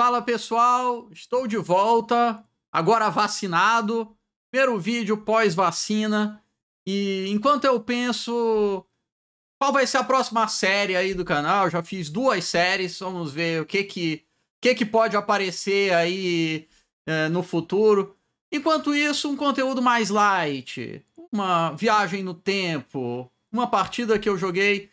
Fala pessoal, estou de volta, agora vacinado, primeiro vídeo pós-vacina. E enquanto eu penso qual vai ser a próxima série aí do canal, já fiz duas séries, vamos ver o que que, que, que pode aparecer aí é, no futuro. Enquanto isso, um conteúdo mais light, uma viagem no tempo, uma partida que eu joguei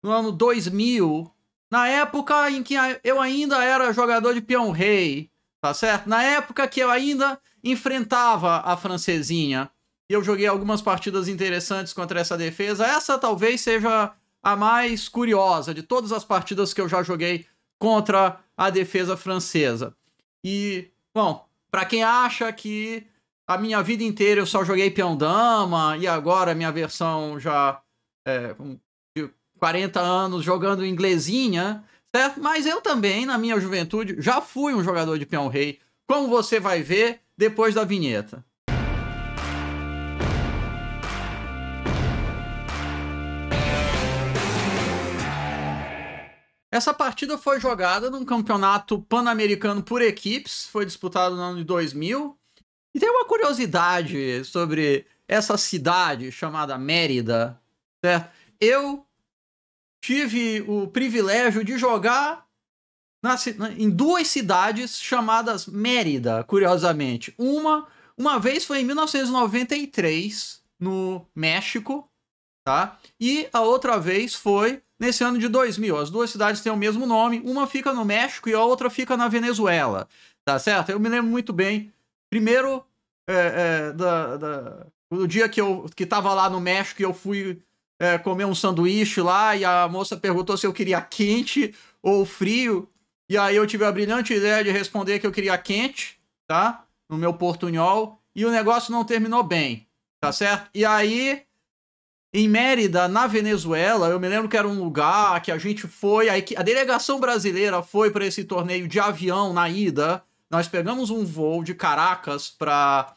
no ano 2000 na época em que eu ainda era jogador de peão rei, tá certo? Na época que eu ainda enfrentava a francesinha e eu joguei algumas partidas interessantes contra essa defesa, essa talvez seja a mais curiosa de todas as partidas que eu já joguei contra a defesa francesa. E, bom, para quem acha que a minha vida inteira eu só joguei peão-dama e agora a minha versão já é, 40 anos jogando inglesinha, certo? Mas eu também, na minha juventude, já fui um jogador de peão rei, como você vai ver depois da vinheta. Essa partida foi jogada num campeonato pan-americano por equipes, foi disputado no ano de 2000. E tem uma curiosidade sobre essa cidade chamada Mérida, certo? Eu tive o privilégio de jogar na, em duas cidades chamadas Mérida, curiosamente. Uma, uma vez foi em 1993, no México, tá? E a outra vez foi nesse ano de 2000. As duas cidades têm o mesmo nome, uma fica no México e a outra fica na Venezuela, tá certo? Eu me lembro muito bem, primeiro, é, é, da, da, do dia que eu que tava lá no México e eu fui é, comer um sanduíche lá e a moça perguntou se eu queria quente ou frio. E aí eu tive a brilhante ideia de responder que eu queria quente, tá? No meu portunhol. E o negócio não terminou bem, tá certo? E aí, em Mérida, na Venezuela, eu me lembro que era um lugar que a gente foi, a, a delegação brasileira foi para esse torneio de avião na ida. Nós pegamos um voo de Caracas para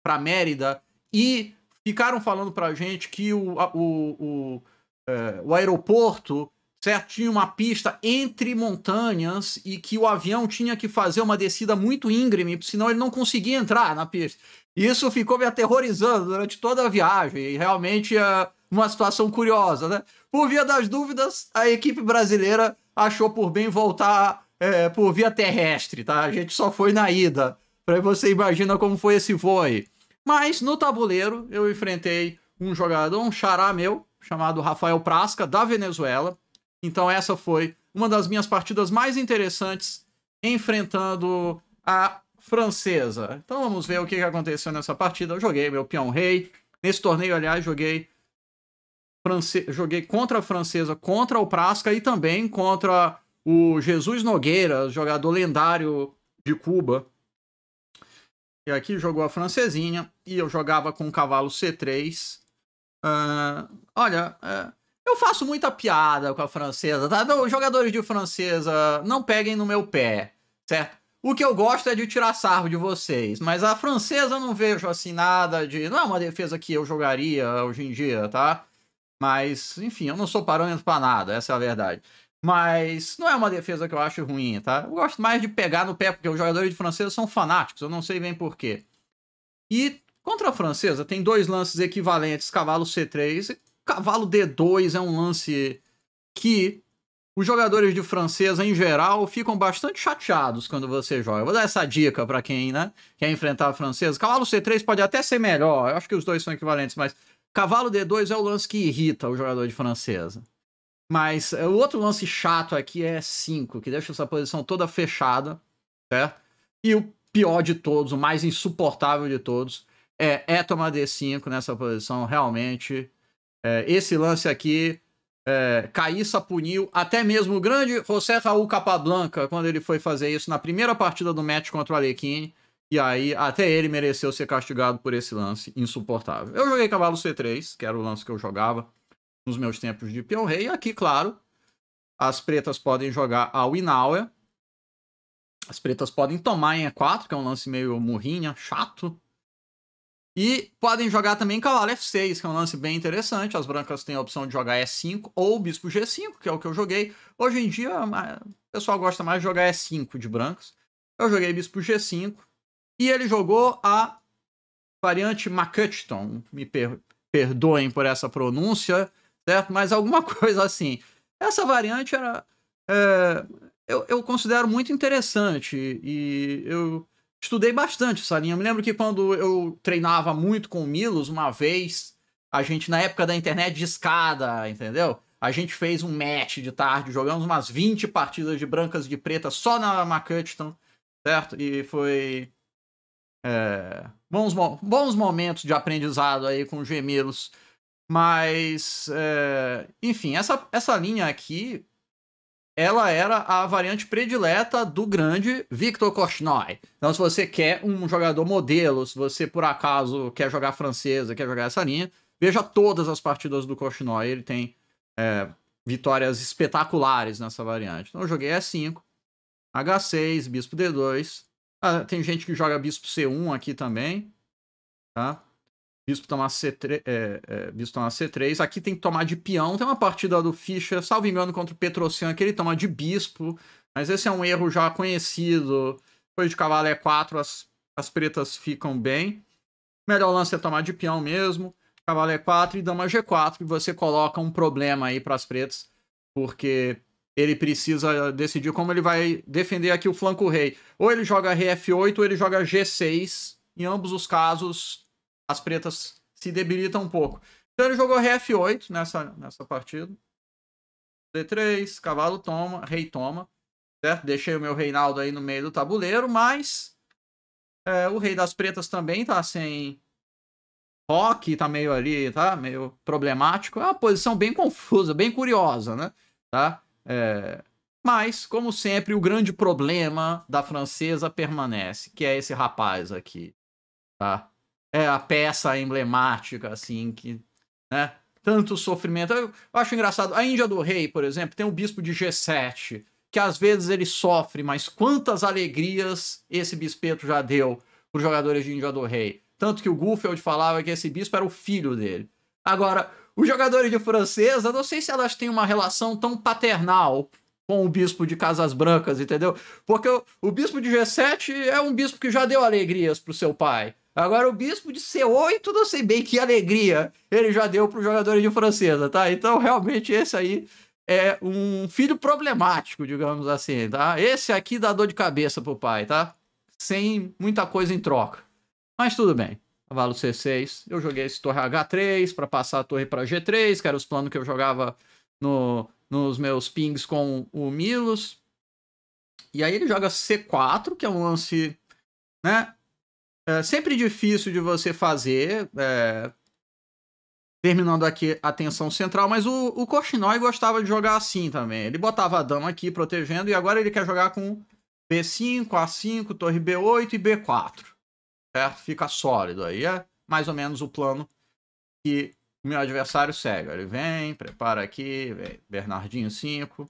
para Mérida e ficaram falando pra gente que o, o, o, é, o aeroporto certo? Tinha uma pista entre montanhas e que o avião tinha que fazer uma descida muito íngreme, senão ele não conseguia entrar na pista. isso ficou me aterrorizando durante toda a viagem, e realmente é uma situação curiosa, né? Por via das dúvidas, a equipe brasileira achou por bem voltar é, por via terrestre, tá? A gente só foi na ida. Para você imaginar como foi esse voo aí. Mas no tabuleiro eu enfrentei um jogador, um xará meu, chamado Rafael Prasca, da Venezuela. Então essa foi uma das minhas partidas mais interessantes enfrentando a francesa. Então vamos ver o que aconteceu nessa partida. Eu joguei meu peão rei. Nesse torneio, aliás, joguei France... joguei contra a francesa, contra o Prasca e também contra o Jesus Nogueira, jogador lendário de Cuba, e aqui jogou a francesinha e eu jogava com o cavalo C3. Uh, ah, olha, uh, eu faço muita piada com a francesa, tá? Então, jogadores de francesa, não peguem no meu pé, certo? O que eu gosto é de tirar sarro de vocês, mas a francesa eu não vejo assim nada de. Não é uma defesa que eu jogaria hoje em dia, tá? Mas, enfim, eu não sou parâmetro para nada, essa é a verdade. Mas não é uma defesa que eu acho ruim, tá? Eu gosto mais de pegar no pé, porque os jogadores de francesa são fanáticos, eu não sei bem porquê. E contra a francesa tem dois lances equivalentes, cavalo C3 e cavalo D2 é um lance que os jogadores de francesa em geral ficam bastante chateados quando você joga. Eu vou dar essa dica para quem, né, quer enfrentar a francesa. Cavalo C3 pode até ser melhor, eu acho que os dois são equivalentes, mas cavalo D2 é o lance que irrita o jogador de francesa. Mas eh, o outro lance chato aqui é 5, que deixa essa posição toda fechada, certo? Né? E o pior de todos, o mais insuportável de todos, é, é tomar D5 nessa posição, realmente. É, esse lance aqui, é, Caíssa puniu até mesmo o grande José Raul Capablanca, quando ele foi fazer isso na primeira partida do match contra o Alequine. E aí, até ele mereceu ser castigado por esse lance insuportável. Eu joguei cavalo C3, que era o lance que eu jogava nos meus tempos de peão rei. Aqui, claro, as pretas podem jogar a Winauer. As pretas podem tomar em E4, que é um lance meio murrinha, chato. E podem jogar também cavalo F6, que é um lance bem interessante. As brancas têm a opção de jogar E5 ou bispo G5, que é o que eu joguei. Hoje em dia, o pessoal gosta mais de jogar E5 de brancos. Eu joguei bispo G5. E ele jogou a variante McCutcheon. Me per perdoem por essa pronúncia certo? Mas alguma coisa assim. Essa variante era. É, eu, eu considero muito interessante e eu estudei bastante essa linha. Eu me lembro que quando eu treinava muito com o Milos, uma vez, a gente, na época da internet de escada, entendeu? A gente fez um match de tarde, jogamos umas 20 partidas de brancas e de pretas só na Macuston, então, certo? E foi. É, bons, bons momentos de aprendizado aí com o Gemilos. Mas, é... enfim, essa, essa linha aqui, ela era a variante predileta do grande Victor Korchnoi. Então, se você quer um jogador modelo, se você por acaso quer jogar francesa, quer jogar essa linha, veja todas as partidas do Korchnoi. Ele tem é, vitórias espetaculares nessa variante. Então, eu joguei E5, H6, Bispo D2. Ah, tem gente que joga Bispo C1 aqui também, tá? Bispo tomar, C3, é, é, bispo tomar C3. Aqui tem que tomar de peão. Tem uma partida do Fischer, salvo engano, contra o Petrocian, que ele toma de bispo. Mas esse é um erro já conhecido. Depois de cavalo E4, é as, as pretas ficam bem. Melhor lance é tomar de peão mesmo. Cavalo E4 é e dama G4. E você coloca um problema aí para as pretas, porque ele precisa decidir como ele vai defender aqui o flanco rei. Ou ele joga Rf8 ou ele joga G6. Em ambos os casos, as pretas se debilitam um pouco. Então ele jogou rei F8 nessa, nessa partida. D3, cavalo toma, rei toma. Certo? Deixei o meu Reinaldo aí no meio do tabuleiro, mas é, o rei das pretas também tá sem rock, tá meio ali, tá? Meio problemático. É uma posição bem confusa, bem curiosa, né? Tá? É... Mas, como sempre, o grande problema da francesa permanece, que é esse rapaz aqui, tá? é a peça emblemática, assim, que, né? Tanto sofrimento. Eu, acho engraçado. A Índia do Rei, por exemplo, tem o bispo de G7, que às vezes ele sofre, mas quantas alegrias esse bispeto já deu para os jogadores de Índia do Rei. Tanto que o Guffield falava que esse bispo era o filho dele. Agora, os jogadores de francesa, não sei se elas têm uma relação tão paternal com o bispo de Casas Brancas, entendeu? Porque o, o bispo de G7 é um bispo que já deu alegrias para o seu pai. Agora, o bispo de C8, não sei bem que alegria ele já deu para os jogadores de francesa, tá? Então, realmente, esse aí é um filho problemático, digamos assim, tá? Esse aqui dá dor de cabeça pro pai, tá? Sem muita coisa em troca. Mas tudo bem. Cavalo C6. Eu joguei esse torre H3 para passar a torre para G3, que era os planos que eu jogava no, nos meus pings com o Milos. E aí ele joga C4, que é um lance, né? É sempre difícil de você fazer, é... terminando aqui a tensão central, mas o, o gostava de jogar assim também. Ele botava a dama aqui protegendo e agora ele quer jogar com B5, A5, torre B8 e B4. Certo? Fica sólido aí. É mais ou menos o plano que o meu adversário segue. Ele vem, prepara aqui, vem. Bernardinho 5.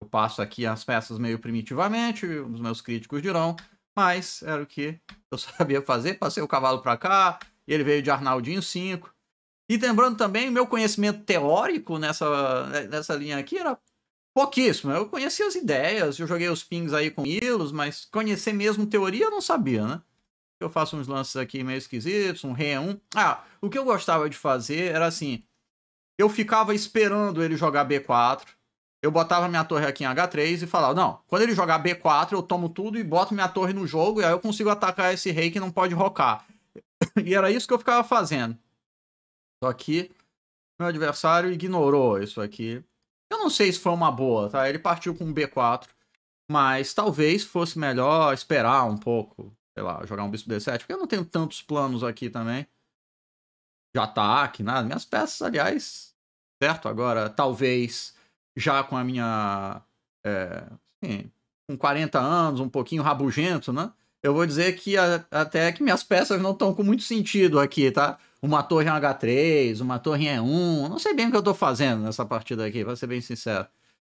Eu passo aqui as peças meio primitivamente, os meus críticos dirão. Mas era o que eu sabia fazer. Passei o cavalo para cá, ele veio de Arnaldinho 5. E lembrando também, meu conhecimento teórico nessa, né, nessa linha aqui era pouquíssimo. Eu conhecia as ideias, eu joguei os pings aí com ilos. mas conhecer mesmo teoria eu não sabia, né? Eu faço uns lances aqui meio esquisitos, um ré 1. Ah, o que eu gostava de fazer era assim, eu ficava esperando ele jogar B4 eu botava minha torre aqui em H3 e falava, não, quando ele jogar B4, eu tomo tudo e boto minha torre no jogo, e aí eu consigo atacar esse rei que não pode rocar. e era isso que eu ficava fazendo. Só que meu adversário ignorou isso aqui. Eu não sei se foi uma boa, tá? Ele partiu com B4, mas talvez fosse melhor esperar um pouco, sei lá, jogar um bispo D7, porque eu não tenho tantos planos aqui também. De ataque, nada. Minhas peças, aliás, certo agora, talvez já com a minha. É, assim, com 40 anos, um pouquinho rabugento, né? Eu vou dizer que a, até que minhas peças não estão com muito sentido aqui, tá? Uma torre H3, uma torre é um. Não sei bem o que eu tô fazendo nessa partida aqui, pra ser bem sincero.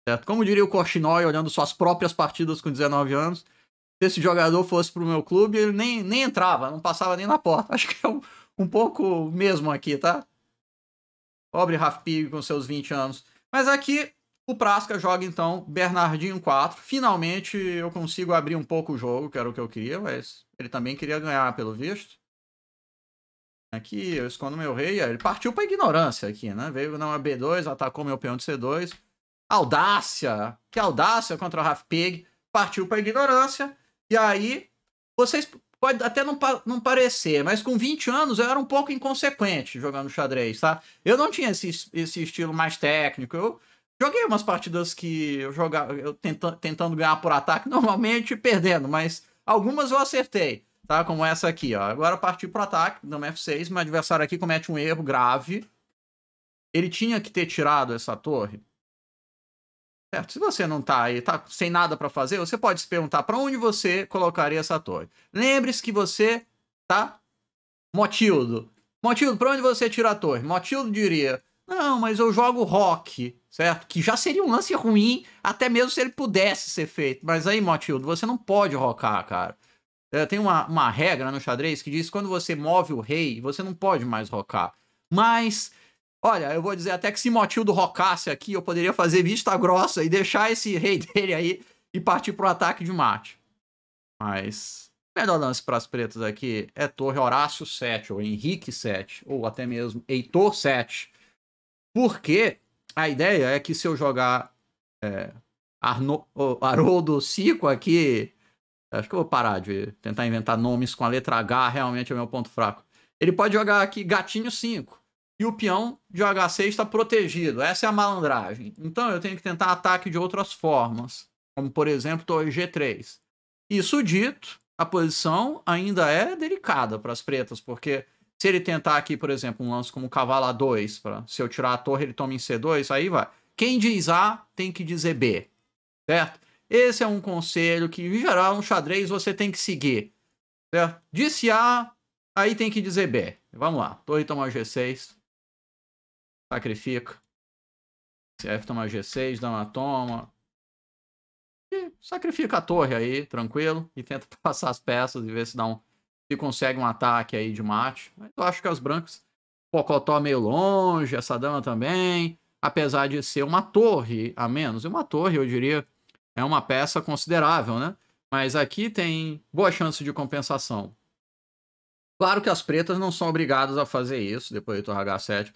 Certo? Como diria o Korchinoi, olhando suas próprias partidas com 19 anos, se esse jogador fosse pro meu clube, ele nem, nem entrava, não passava nem na porta. Acho que é um, um pouco mesmo aqui, tá? Pobre raf pig com seus 20 anos. Mas aqui o Prasca joga então Bernardinho 4. Finalmente eu consigo abrir um pouco o jogo, que era o que eu queria, mas ele também queria ganhar, pelo visto. Aqui eu escondo meu rei. É, ele partiu pra ignorância aqui, né? Veio na B2, atacou meu peão de C2. Audácia! Que audácia contra o Half Pig. Partiu pra ignorância. E aí, vocês pode até não, não parecer, mas com 20 anos eu era um pouco inconsequente jogando xadrez, tá? Eu não tinha esse, esse estilo mais técnico. Eu Joguei umas partidas que eu jogava, eu tenta, tentando ganhar por ataque normalmente perdendo, mas algumas eu acertei, tá? Como essa aqui, ó. Agora parti pro ataque, no F6, meu adversário aqui comete um erro grave. Ele tinha que ter tirado essa torre. Certo, se você não tá aí, tá sem nada para fazer, você pode se perguntar para onde você colocaria essa torre. Lembre-se que você tá Motildo. Motildo, para onde você tira a torre? Motildo diria: "Não, mas eu jogo rock" certo? Que já seria um lance ruim, até mesmo se ele pudesse ser feito. Mas aí, Motildo, você não pode rocar, cara. Eh, tem uma, uma regra no xadrez que diz que quando você move o rei, você não pode mais rocar. Mas, olha, eu vou dizer até que se Motildo rocasse aqui, eu poderia fazer vista grossa e deixar esse rei dele aí e partir pro ataque de mate. Mas, melhor lance para as pretas aqui é Torre Horácio 7, ou Henrique 7, ou até mesmo Heitor 7. Porque a ideia é que se eu jogar é, Arno, Haroldo Sico aqui, acho que eu vou parar de tentar inventar nomes com a letra H, realmente é o meu ponto fraco. Ele pode jogar aqui Gatinho 5 e o peão de H6 está protegido. Essa é a malandragem. Então eu tenho que tentar ataque de outras formas, como por exemplo torre G3. Isso dito, a posição ainda é delicada para as pretas, porque se ele tentar aqui, por exemplo, um lance como cavalo A2, pra, se eu tirar a torre, ele toma em C2, aí vai. Quem diz A tem que dizer B, certo? Esse é um conselho que, em geral, um xadrez você tem que seguir, certo? Disse A, aí tem que dizer B. Vamos lá, torre toma G6, sacrifica. CF toma G6, uma toma. E sacrifica a torre aí, tranquilo, e tenta passar as peças e ver se dá um se consegue um ataque aí de mate. Mas eu acho que as brancas, Pocotó meio longe, essa dama também. Apesar de ser uma torre a menos, e uma torre, eu diria, é uma peça considerável, né? Mas aqui tem boa chance de compensação. Claro que as pretas não são obrigadas a fazer isso, depois do H7.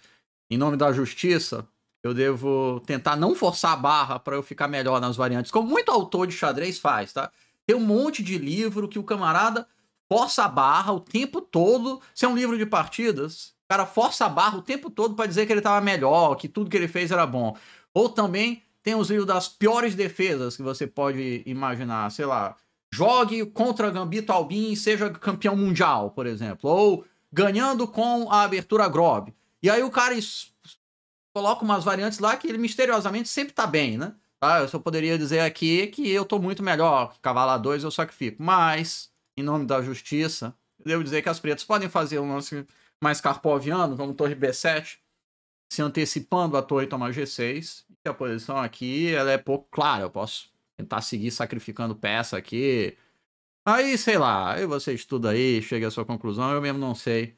Em nome da justiça, eu devo tentar não forçar a barra para eu ficar melhor nas variantes, como muito autor de xadrez faz, tá? Tem um monte de livro que o camarada força a barra o tempo todo. Se é um livro de partidas, o cara força a barra o tempo todo para dizer que ele estava melhor, que tudo que ele fez era bom. Ou também tem os livros das piores defesas que você pode imaginar, sei lá. Jogue contra Gambito Albin e seja campeão mundial, por exemplo. Ou ganhando com a abertura Grob. E aí o cara coloca umas variantes lá que ele misteriosamente sempre tá bem, né? Ah, Eu só poderia dizer aqui que eu tô muito melhor, a 2 eu sacrifico. Mas em nome da justiça, devo dizer que as pretas podem fazer um lance mais carpoviano, como torre B7, se antecipando a torre tomar G6. E a posição aqui ela é pouco clara. Eu posso tentar seguir sacrificando peça aqui. Aí, sei lá, aí você estuda aí, chega à sua conclusão. Eu mesmo não sei o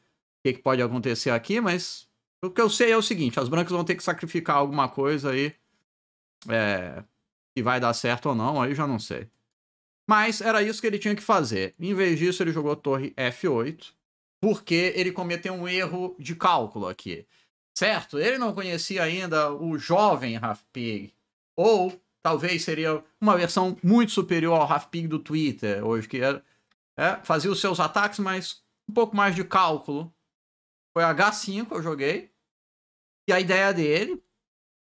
que, que pode acontecer aqui, mas o que eu sei é o seguinte: as brancas vão ter que sacrificar alguma coisa aí. É, se vai dar certo ou não, aí já não sei. Mas era isso que ele tinha que fazer. Em vez disso, ele jogou torre F8, porque ele cometeu um erro de cálculo aqui. Certo? Ele não conhecia ainda o jovem Half Pig. Ou talvez seria uma versão muito superior ao Half Pig do Twitter, hoje, que era, é, fazia os seus ataques, mas um pouco mais de cálculo. Foi H5 eu joguei. E a ideia dele,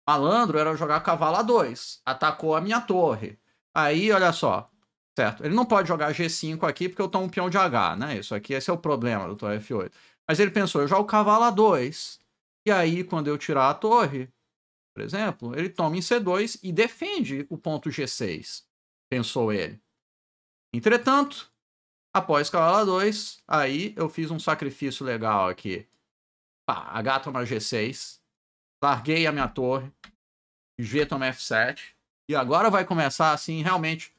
malandro, era jogar cavalo A2. Atacou a minha torre. Aí, olha só, certo? Ele não pode jogar G5 aqui porque eu tomo um peão de H, né? Isso aqui, esse é o problema do torre F8. Mas ele pensou, eu jogo cavalo A2, e aí quando eu tirar a torre, por exemplo, ele toma em C2 e defende o ponto G6, pensou ele. Entretanto, após cavalo A2, aí eu fiz um sacrifício legal aqui. Pá, H toma G6, larguei a minha torre, G toma F7, e agora vai começar, assim, realmente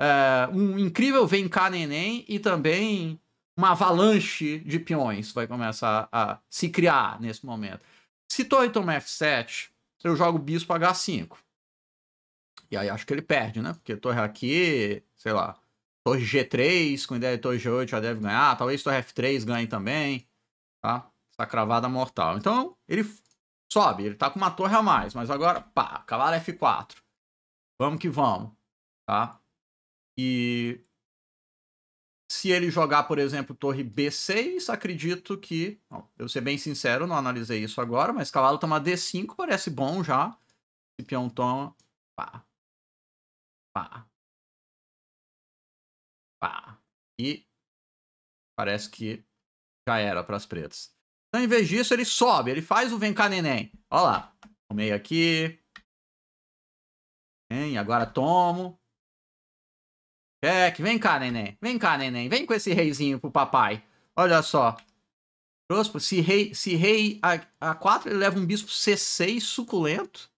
uh, um incrível Vem cá Neném e também uma avalanche de peões vai começar a se criar nesse momento. Se torre toma F7, eu jogo bispo H5. E aí acho que ele perde, né? Porque torre aqui, sei lá, torre G3, com ideia de torre G8 já deve ganhar, talvez torre F3 ganhe também, tá? Essa cravada mortal. Então, ele sobe, ele tá com uma torre a mais, mas agora, pá, cavalo F4. Vamos que vamos, tá? E se ele jogar, por exemplo, torre B6, acredito que. Bom, eu vou ser bem sincero, não analisei isso agora, mas cavalo toma tá D5 parece bom já. Se peão toma. Pá. Pá. Pá. E parece que já era para as pretas. Então, em vez disso, ele sobe, ele faz o vem cá neném. Olha lá. Tomei aqui. vem agora tomo. Jack, vem cá, neném. Vem cá, neném. Vem com esse reizinho pro papai. Olha só. Trouxe se rei, se rei a, A4, ele leva um bispo C6 suculento.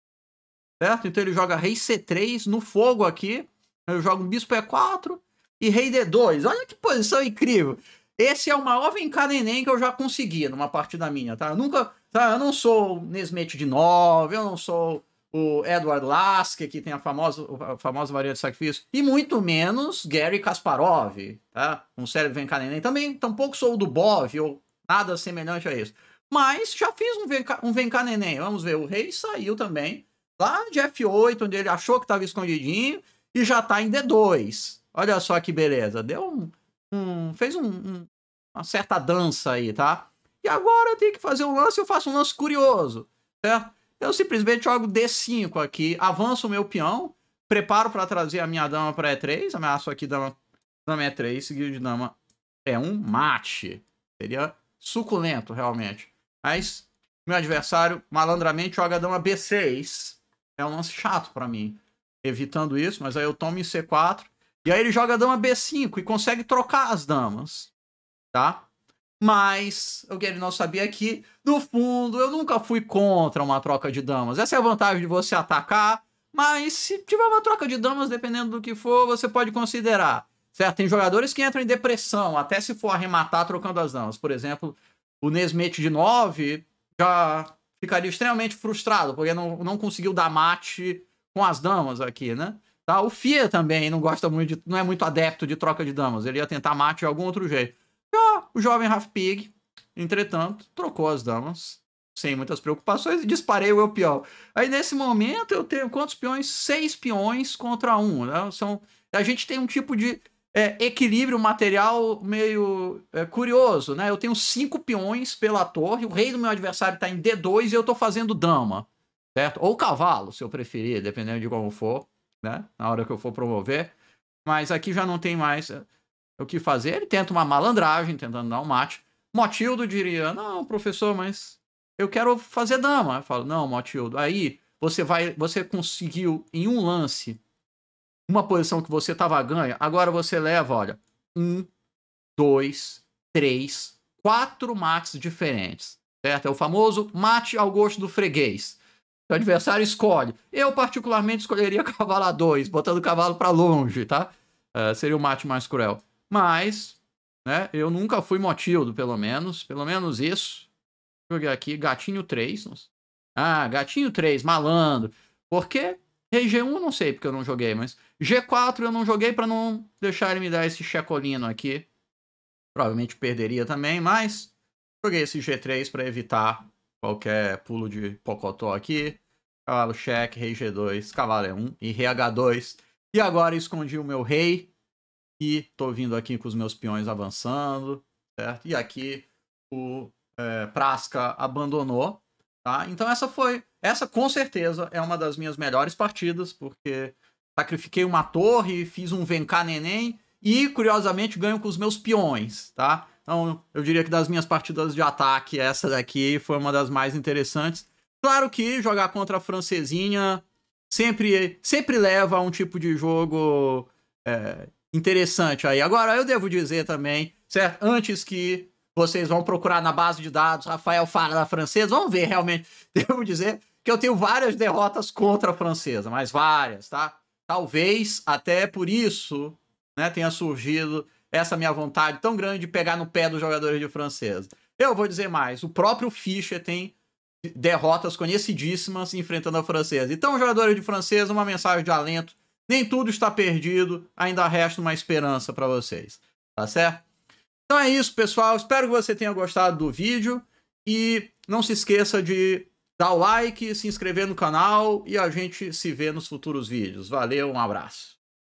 Certo? Então ele joga rei C3 no fogo aqui. Eu jogo um bispo E4 e rei D2. Olha que posição incrível. Esse é o maior vem cá neném que eu já consegui numa partida minha, tá? Eu nunca, tá? Eu não sou Nesmete de 9, eu não sou o Edward Lasker, que tem a famosa, a famosa variante de sacrifício, e muito menos Gary Kasparov, tá? Um cérebro Venkanen também, tampouco sou o do Bov ou nada semelhante a isso. Mas já fiz um, Venka, um Venkanen, vamos ver, o rei saiu também lá de F8, onde ele achou que estava escondidinho, e já está em D2. Olha só que beleza, deu um... um fez um, um, uma certa dança aí, tá? E agora tem que fazer um lance, eu faço um lance curioso, certo? Eu simplesmente jogo D5 aqui, avanço o meu peão, preparo para trazer a minha dama para E3, ameaço aqui dama, dama E3, seguido de dama E1, mate. Seria suculento, realmente. Mas meu adversário malandramente joga dama B6. É um lance chato para mim, evitando isso, mas aí eu tomo em C4. E aí ele joga dama B5 e consegue trocar as damas, tá? Mas o que ele não sabia aqui no fundo, eu nunca fui contra uma troca de damas. Essa é a vantagem de você atacar, mas se tiver uma troca de damas, dependendo do que for, você pode considerar. Certo? Tem jogadores que entram em depressão, até se for arrematar trocando as damas. Por exemplo, o Nesmith de 9 já ficaria extremamente frustrado, porque não, não conseguiu dar mate com as damas aqui, né? Tá? O Fia também não gosta muito, de, não é muito adepto de troca de damas. Ele ia tentar mate de algum outro jeito. O jovem Ralph Pig, entretanto, trocou as damas sem muitas preocupações e disparei o meu peão. Aí nesse momento eu tenho quantos peões? Seis peões contra um. Né? São, a gente tem um tipo de é, equilíbrio material meio é, curioso, né? Eu tenho cinco peões pela torre, o rei do meu adversário está em D2 e eu estou fazendo dama, certo? Ou cavalo, se eu preferir, dependendo de como for, né? Na hora que eu for promover. Mas aqui já não tem mais o que fazer. Ele tenta uma malandragem, tentando dar um mate. Motildo diria: Não, professor, mas eu quero fazer dama. Eu falo: Não, Motildo, aí você vai, você conseguiu em um lance uma posição que você estava ganha, agora você leva, olha, um, dois, três, quatro mates diferentes. Certo? É o famoso mate ao gosto do freguês. O adversário escolhe. Eu, particularmente, escolheria cavalo a dois botando o cavalo para longe, tá? Uh, seria o mate mais cruel. Mas, né, eu nunca fui motildo, pelo menos. Pelo menos isso. Joguei aqui Gatinho 3. Ah, Gatinho 3, malandro. Por quê? g 1 não sei porque eu não joguei, mas G4 eu não joguei para não deixar ele me dar esse checolino aqui. Provavelmente perderia também, mas joguei esse G3 para evitar qualquer pulo de pocotó aqui. Cavalo cheque, rei G2, cavalo E1 e rei H2. E agora escondi o meu rei e tô vindo aqui com os meus peões avançando, certo? E aqui o é, Prasca abandonou, tá? Então essa foi, essa com certeza é uma das minhas melhores partidas, porque sacrifiquei uma torre, fiz um vencar neném e, curiosamente, ganho com os meus peões, tá? Então, eu diria que das minhas partidas de ataque, essa daqui foi uma das mais interessantes. Claro que jogar contra a francesinha sempre, sempre leva a um tipo de jogo é, interessante aí. Agora, eu devo dizer também, certo? Antes que vocês vão procurar na base de dados Rafael fala da Francesa, vamos ver realmente. Devo dizer que eu tenho várias derrotas contra a Francesa, mas várias, tá? Talvez até por isso né, tenha surgido essa minha vontade tão grande de pegar no pé dos jogadores de Francesa. Eu vou dizer mais, o próprio Fischer tem derrotas conhecidíssimas enfrentando a Francesa. Então, jogadores de Francesa, uma mensagem de alento nem tudo está perdido, ainda resta uma esperança para vocês, tá certo? Então é isso, pessoal. Espero que você tenha gostado do vídeo e não se esqueça de dar o like, se inscrever no canal e a gente se vê nos futuros vídeos. Valeu, um abraço.